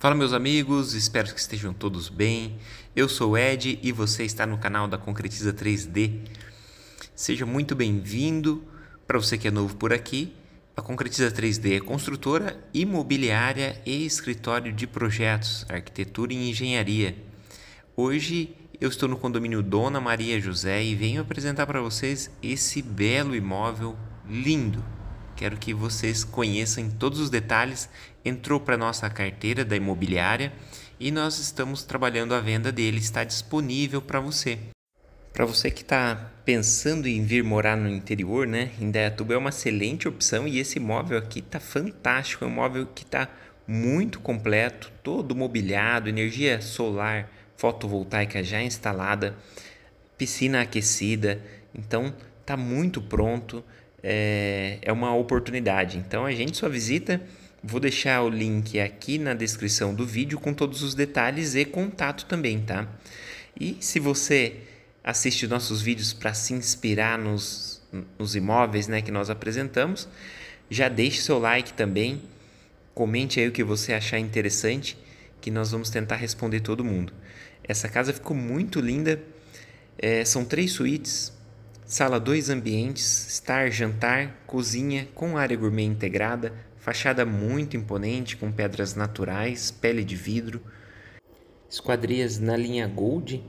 Fala meus amigos, espero que estejam todos bem. Eu sou o Ed e você está no canal da Concretiza 3D. Seja muito bem-vindo para você que é novo por aqui. A Concretiza 3D é construtora, imobiliária e escritório de projetos, arquitetura e engenharia. Hoje eu estou no condomínio Dona Maria José e venho apresentar para vocês esse belo imóvel lindo Quero que vocês conheçam todos os detalhes. Entrou para nossa carteira da imobiliária e nós estamos trabalhando a venda dele, está disponível para você. Para você que está pensando em vir morar no interior, né? Indaiatuba é uma excelente opção e esse imóvel aqui tá fantástico, é um imóvel que tá muito completo, todo mobiliado, energia solar fotovoltaica já instalada, piscina aquecida, então tá muito pronto é, é uma oportunidade. Então a gente sua visita. Vou deixar o link aqui na descrição do vídeo com todos os detalhes e contato também, tá? E se você assiste nossos vídeos para se inspirar nos, nos imóveis né, que nós apresentamos, já deixe seu like também, comente aí o que você achar interessante, que nós vamos tentar responder todo mundo. Essa casa ficou muito linda, é, são três suítes, Sala dois ambientes, estar, jantar, cozinha com área gourmet integrada, fachada muito imponente com pedras naturais, pele de vidro, esquadrias na linha Gold,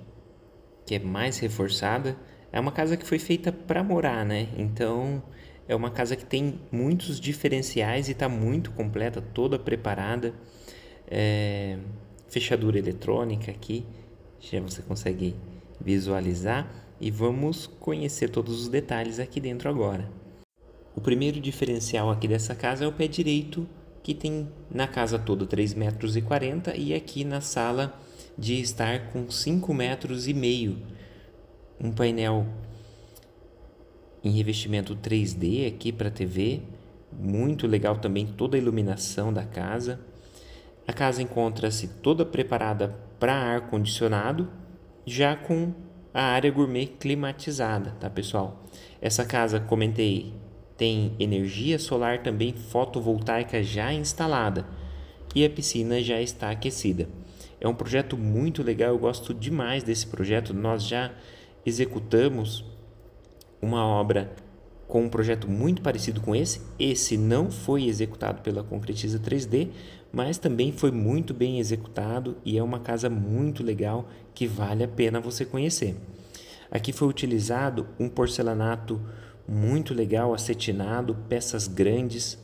que é mais reforçada. É uma casa que foi feita para morar, né? Então é uma casa que tem muitos diferenciais e está muito completa, toda preparada. É... Fechadura eletrônica aqui, já você consegue visualizar e vamos conhecer todos os detalhes aqui dentro agora. O primeiro diferencial aqui dessa casa é o pé direito, que tem na casa toda 3,40 metros e aqui na sala de estar com 5 metros e meio. Um painel em revestimento 3D aqui para TV, muito legal também toda a iluminação da casa. A casa encontra-se toda preparada para ar condicionado, já com a área gourmet climatizada, tá pessoal? Essa casa, comentei, tem energia solar também fotovoltaica já instalada e a piscina já está aquecida. É um projeto muito legal, eu gosto demais desse projeto. Nós já executamos uma obra com um projeto muito parecido com esse. Esse não foi executado pela Concretiza 3D, mas também foi muito bem executado e é uma casa muito legal que vale a pena você conhecer. Aqui foi utilizado um porcelanato muito legal, acetinado, peças grandes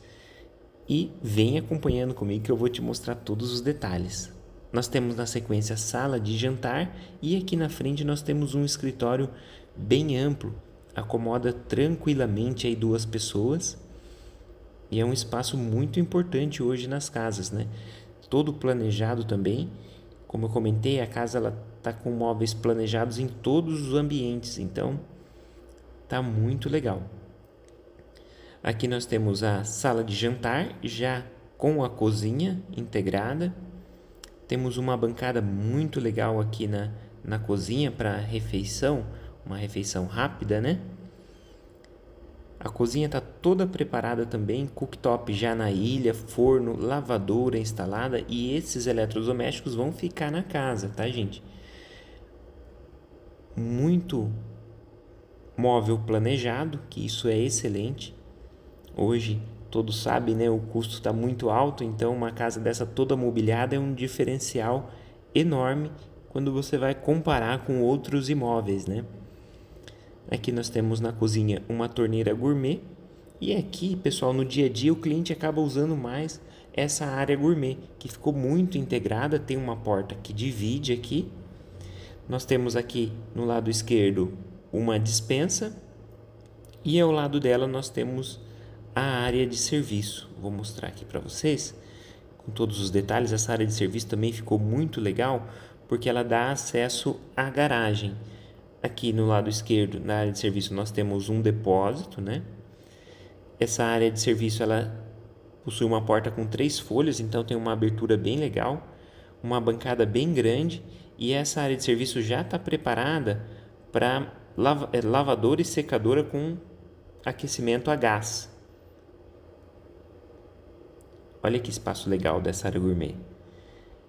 e vem acompanhando comigo que eu vou te mostrar todos os detalhes. Nós temos na sequência sala de jantar e aqui na frente nós temos um escritório bem amplo acomoda tranquilamente aí duas pessoas. E é um espaço muito importante hoje nas casas, né? Todo planejado também. Como eu comentei, a casa ela tá com móveis planejados em todos os ambientes, então tá muito legal. Aqui nós temos a sala de jantar já com a cozinha integrada. Temos uma bancada muito legal aqui na, na cozinha para refeição uma refeição rápida, né? A cozinha está toda preparada também, cooktop já na ilha, forno, lavadora instalada e esses eletrodomésticos vão ficar na casa, tá, gente? Muito móvel planejado, que isso é excelente. Hoje todos sabem, né, o custo está muito alto, então uma casa dessa toda mobiliada é um diferencial enorme quando você vai comparar com outros imóveis, né? Aqui é nós temos na cozinha uma torneira gourmet. E aqui, é pessoal, no dia a dia o cliente acaba usando mais essa área gourmet, que ficou muito integrada, tem uma porta que divide aqui. Nós temos aqui no lado esquerdo uma dispensa e ao lado dela nós temos a área de serviço. Vou mostrar aqui para vocês com todos os detalhes. Essa área de serviço também ficou muito legal porque ela dá acesso à garagem. Aqui no lado esquerdo, na área de serviço, nós temos um depósito, né? Essa área de serviço, ela possui uma porta com três folhas, então tem uma abertura bem legal, uma bancada bem grande e essa área de serviço já está preparada para lava, é, lavadora e secadora com aquecimento a gás. Olha que espaço legal dessa área gourmet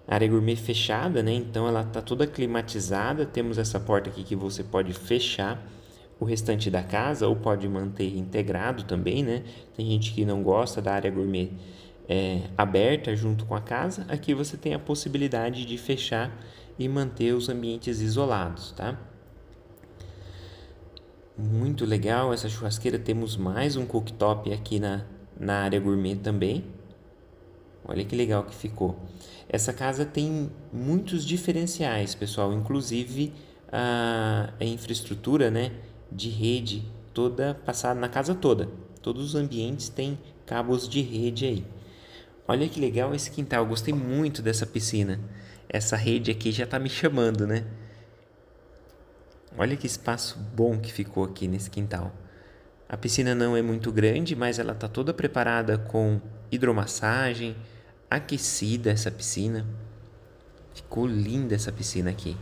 área gourmet fechada, né? Então ela tá toda climatizada. Temos essa porta aqui que você pode fechar o restante da casa ou pode manter integrado também, né? Tem gente que não gosta da área gourmet é, aberta junto com a casa. Aqui você tem a possibilidade de fechar e manter os ambientes isolados, tá? Muito legal essa churrasqueira. Temos mais um cooktop aqui na, na área gourmet também. Olha que legal que ficou. Essa casa tem muitos diferenciais, pessoal, inclusive a, a infraestrutura né, de rede toda passada na casa toda. Todos os ambientes têm cabos de rede aí. Olha que legal esse quintal, gostei muito dessa piscina. Essa rede aqui já está me chamando, né? Olha que espaço bom que ficou aqui nesse quintal. A piscina não é muito grande, mas ela está toda preparada com hidromassagem, aquecida essa piscina. Ficou linda essa piscina aqui.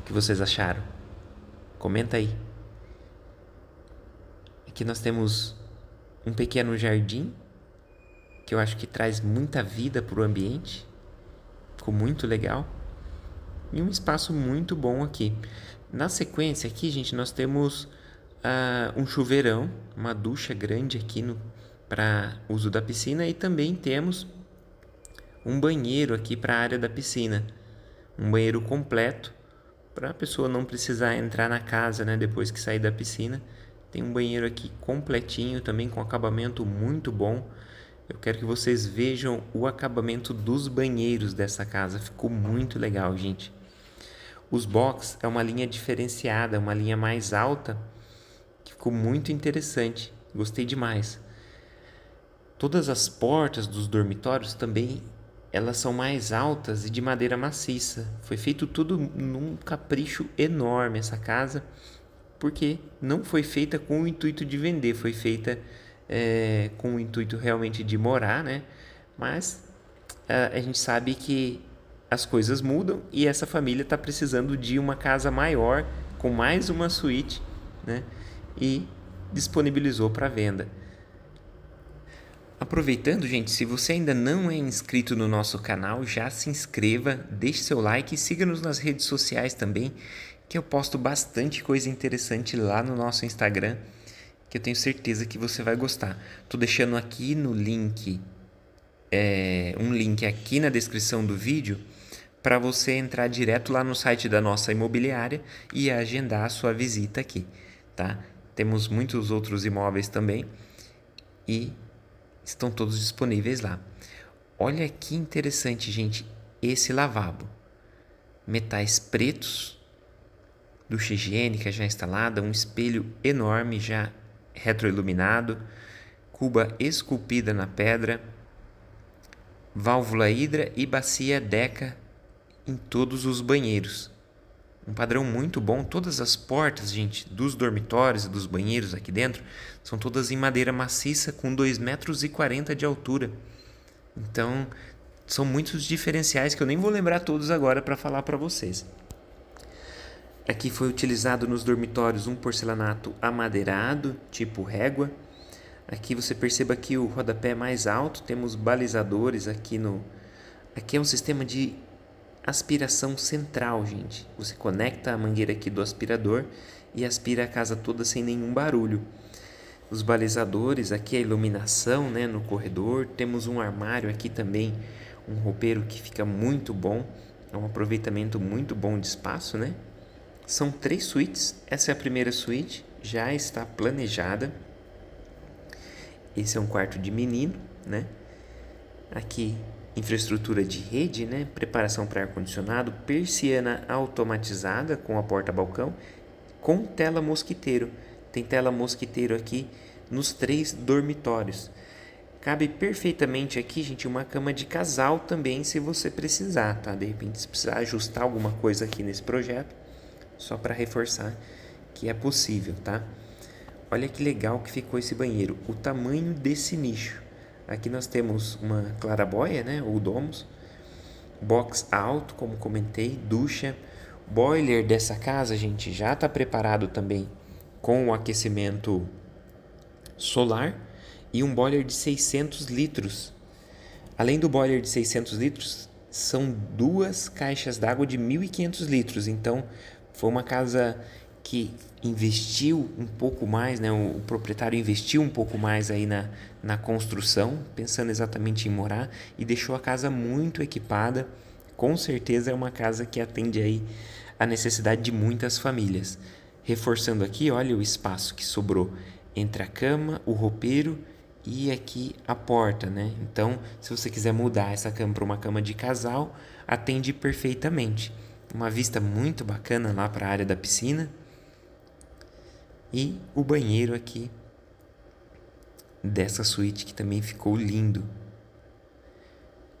O que vocês acharam? Comenta aí. Aqui nós temos um pequeno jardim que eu acho que traz muita vida para o ambiente. Ficou muito legal. E um espaço muito bom aqui. Na sequência aqui, gente, nós temos uh, um chuveirão, uma ducha grande aqui para uso da piscina e também temos um banheiro aqui para a área da piscina, um banheiro completo para a pessoa não precisar entrar na casa, né, depois que sair da piscina. Tem um banheiro aqui completinho, também com acabamento muito bom. Eu quero que vocês vejam o acabamento dos banheiros dessa casa, ficou muito legal, gente. Os box é uma linha diferenciada, uma linha mais alta Ficou muito interessante, gostei demais. Todas as portas dos dormitórios também elas são mais altas e de madeira maciça. Foi feito tudo num capricho enorme essa casa, porque não foi feita com o intuito de vender, foi feita é, com o intuito realmente de morar, né? Mas a, a gente sabe que as coisas mudam e essa família está precisando de uma casa maior, com mais uma suíte, né? e disponibilizou para venda. Aproveitando, gente, se você ainda não é inscrito no nosso canal, já se inscreva, deixe seu like e siga-nos nas redes sociais também, que eu posto bastante coisa interessante lá no nosso Instagram, que eu tenho certeza que você vai gostar. Tô deixando aqui no link, é, um link aqui na descrição do vídeo, para você entrar direto lá no site da nossa imobiliária e agendar a sua visita aqui, tá? Temos muitos outros imóveis também e estão todos disponíveis lá. Olha que interessante, gente, esse lavabo. Metais pretos, ducha higiênica já instalada, um espelho enorme já retroiluminado, cuba esculpida na pedra, válvula hidra e bacia Deca em todos os banheiros um padrão muito bom. Todas as portas, gente, dos dormitórios e dos banheiros aqui dentro são todas em madeira maciça com 2,40 metros e de altura. Então, são muitos diferenciais que eu nem vou lembrar todos agora para falar para vocês. Aqui foi utilizado nos dormitórios um porcelanato amadeirado, tipo régua. Aqui você perceba que o rodapé é mais alto, temos balizadores aqui no... Aqui é um sistema de aspiração central, gente. Você conecta a mangueira aqui do aspirador e aspira a casa toda sem nenhum barulho. Os balizadores, aqui a iluminação né, no corredor. Temos um armário aqui também, um roupeiro que fica muito bom. É um aproveitamento muito bom de espaço, né? São três suítes. Essa é a primeira suíte, já está planejada. Esse é um quarto de menino, né? Aqui infraestrutura de rede, né? preparação para ar-condicionado, persiana automatizada com a porta-balcão, com tela mosquiteiro. Tem tela mosquiteiro aqui nos três dormitórios. Cabe perfeitamente aqui, gente, uma cama de casal também, se você precisar, tá? De repente, se precisar ajustar alguma coisa aqui nesse projeto, só para reforçar que é possível, tá? Olha que legal que ficou esse banheiro, o tamanho desse nicho. Aqui nós temos uma claraboia, né, ou domus, box alto, como comentei, ducha, boiler dessa casa, gente, já está preparado também com o aquecimento solar e um boiler de 600 litros. Além do boiler de 600 litros, são duas caixas d'água de 1.500 litros, então foi uma casa que investiu um pouco mais, né, o, o, proprietário investiu um pouco mais aí na, na construção, pensando exatamente em morar, e deixou a casa muito equipada. Com certeza é uma casa que atende aí a necessidade de muitas famílias. Reforçando aqui, olha o espaço que sobrou entre a cama, o roupeiro e aqui a porta, né? Então, se você quiser mudar essa cama para uma cama de casal, atende perfeitamente. Uma vista muito bacana lá para a área da piscina e o banheiro aqui dessa suíte que também ficou lindo.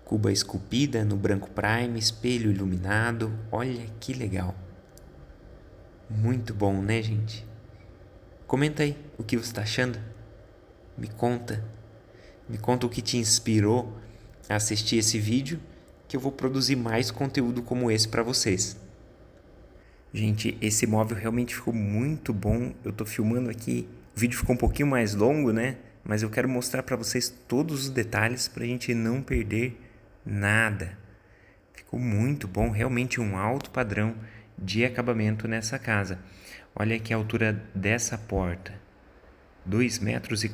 Cuba esculpida no branco prime, espelho iluminado. Olha que legal. Muito bom, né, gente? Comenta aí o que você está achando. Me conta. Me conta o que te inspirou a assistir esse vídeo, que eu vou produzir mais conteúdo como esse para vocês. Gente, esse móvel realmente ficou muito bom. Eu tô filmando aqui. O vídeo ficou um pouquinho mais longo, né? Mas eu quero mostrar para vocês todos os detalhes para a gente não perder nada. Ficou muito bom, realmente um alto padrão de acabamento nessa casa. Olha aqui a altura dessa porta. 2,40 metros e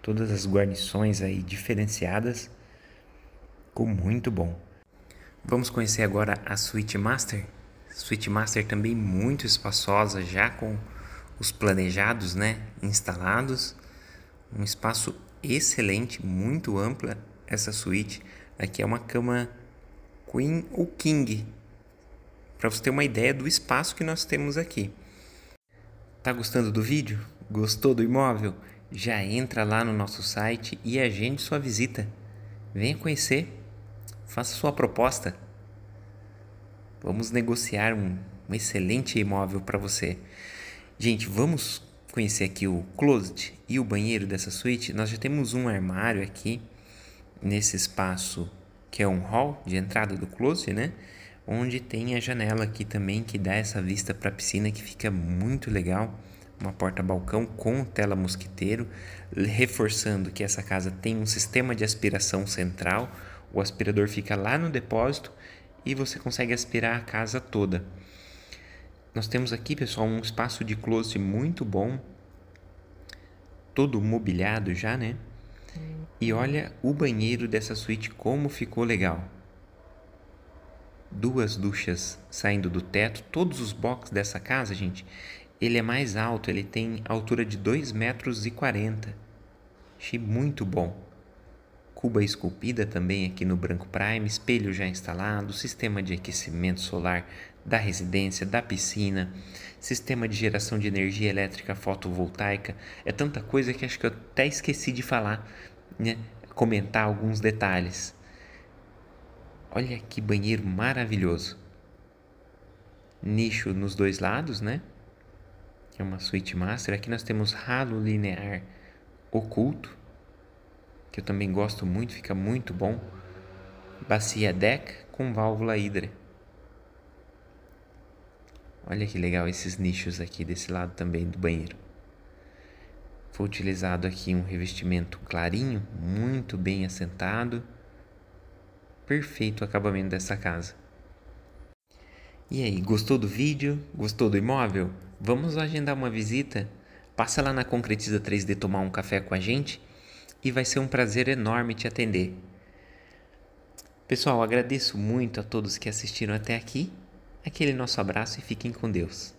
todas as guarnições aí diferenciadas. Ficou muito bom. Vamos conhecer agora a suíte master? Suite Master também muito espaçosa, já com os planejados né, instalados. Um espaço excelente, muito ampla essa suíte. Aqui é uma cama Queen ou King, para você ter uma ideia do espaço que nós temos aqui. Tá gostando do vídeo? Gostou do imóvel? Já entra lá no nosso site e agende sua visita. Venha conhecer, faça sua proposta. Vamos negociar um, um excelente imóvel para você. Gente, vamos conhecer aqui o closet e o banheiro dessa suíte. Nós já temos um armário aqui nesse espaço que é um hall de entrada do closet, né? Onde tem a janela aqui também que dá essa vista para a piscina que fica muito legal. Uma porta-balcão com tela mosquiteiro, reforçando que essa casa tem um sistema de aspiração central. O aspirador fica lá no depósito e você consegue aspirar a casa toda. Nós temos aqui, pessoal, um espaço de closet muito bom, todo mobiliado já, né? E olha o banheiro dessa suíte como ficou legal. Duas duchas saindo do teto, todos os boxes dessa casa, gente, ele é mais alto, ele tem altura de 2,40 metros. Achei muito bom. Cuba esculpida também aqui no branco prime, espelho já instalado, sistema de aquecimento solar da residência, da piscina, sistema de geração de energia elétrica fotovoltaica. É tanta coisa que acho que eu até esqueci de falar, né? comentar alguns detalhes. Olha que banheiro maravilhoso. Nicho nos dois lados, né? É uma suíte master. Aqui nós temos ralo linear oculto que eu também gosto muito, fica muito bom. Bacia deck com válvula hidre. Olha que legal esses nichos aqui desse lado também do banheiro. Foi utilizado aqui um revestimento clarinho, muito bem assentado. Perfeito o acabamento dessa casa. E aí, gostou do vídeo? Gostou do imóvel? Vamos agendar uma visita? Passa lá na Concretiza 3D tomar um café com a gente e vai ser um prazer enorme te atender. Pessoal, agradeço muito a todos que assistiram até aqui. Aquele nosso abraço e fiquem com Deus.